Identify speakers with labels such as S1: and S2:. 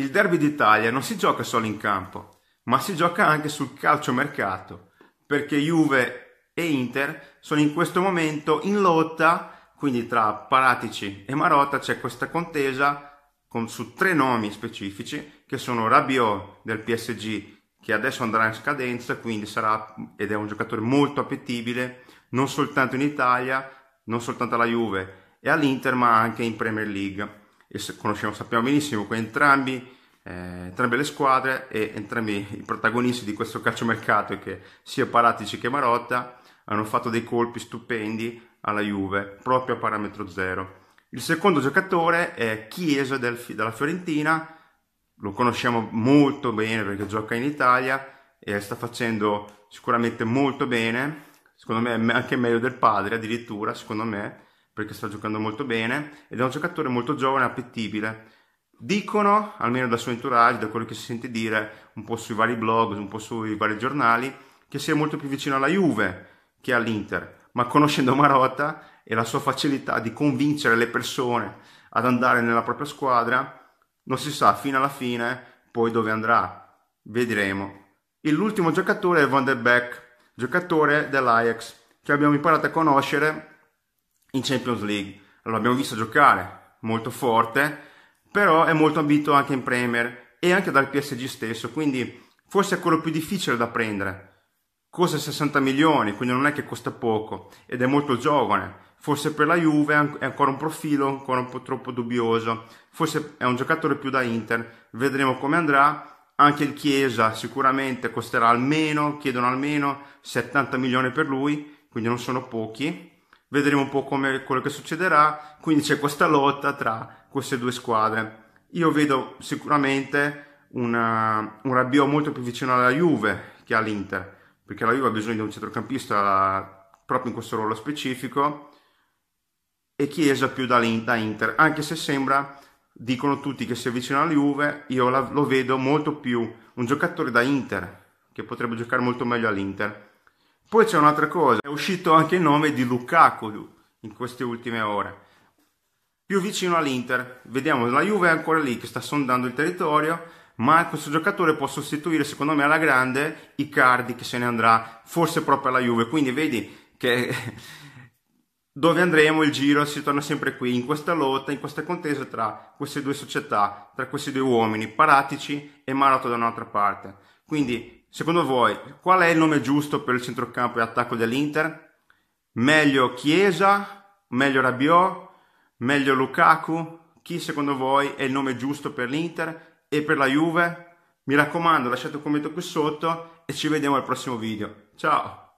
S1: Il Derby d'Italia non si gioca solo in campo, ma si gioca anche sul calciomercato, perché Juve e Inter sono in questo momento in lotta, quindi tra Paratici e Marotta c'è questa contesa con, su tre nomi specifici, che sono Rabiot del PSG, che adesso andrà in scadenza, quindi sarà, ed è un giocatore molto appetibile, non soltanto in Italia, non soltanto alla Juve e all'Inter, ma anche in Premier League e conosciamo, sappiamo benissimo che entrambi, eh, entrambe le squadre e entrambi i protagonisti di questo calciomercato, che sia Paratici che Marotta, hanno fatto dei colpi stupendi alla Juve, proprio a parametro zero. Il secondo giocatore è Chiesa del, della Fiorentina, lo conosciamo molto bene perché gioca in Italia e sta facendo sicuramente molto bene, secondo me anche meglio del padre addirittura, secondo me, perché sta giocando molto bene ed è un giocatore molto giovane, e appetibile. Dicono, almeno dal suo entourage, da quello che si sente dire un po' sui vari blog, un po' sui vari giornali, che sia molto più vicino alla Juve che all'Inter, ma conoscendo Marotta e la sua facilità di convincere le persone ad andare nella propria squadra, non si sa fino alla fine poi dove andrà. Vedremo. E l'ultimo giocatore è Van der Beek, giocatore dell'Ajax, che abbiamo imparato a conoscere in Champions League. Allora, abbiamo visto giocare molto forte, però è molto ambito anche in Premier e anche dal PSG stesso, quindi forse è quello più difficile da prendere. Costa 60 milioni, quindi non è che costa poco ed è molto giovane. Forse per la Juve è ancora un profilo ancora un po' troppo dubbioso. Forse è un giocatore più da Inter. Vedremo come andrà. Anche il Chiesa sicuramente costerà almeno, chiedono almeno 70 milioni per lui, quindi non sono pochi vedremo un po' come, quello che succederà. Quindi c'è questa lotta tra queste due squadre. Io vedo sicuramente una, eh, un Rabiot molto più vicino alla Juve che all'Inter, perché la Juve ha bisogno di un centrocampista eh, proprio in questo ruolo specifico e Chiesa più da, da Inter, anche se sembra, dicono tutti che si avvicina alla Juve, io la, lo vedo molto più un giocatore da Inter, che potrebbe giocare molto meglio all'Inter poi c'è un'altra cosa, è uscito anche il nome di Lukaku in queste ultime ore. Più vicino all'Inter, vediamo la Juve è ancora lì che sta sondando il territorio, ma questo giocatore può sostituire secondo me alla grande Icardi che se ne andrà forse proprio alla Juve, quindi vedi che dove andremo il giro si torna sempre qui, in questa lotta, in questa contesa tra queste due società, tra questi due uomini, Paratici e Marato da un'altra parte. Quindi Secondo voi, qual è il nome giusto per il centrocampo e attacco dell'Inter? Meglio Chiesa? Meglio Rabiot? Meglio Lukaku? Chi secondo voi è il nome giusto per l'Inter e per la Juve? Mi raccomando, lasciate un commento qui sotto e ci vediamo al prossimo video. Ciao!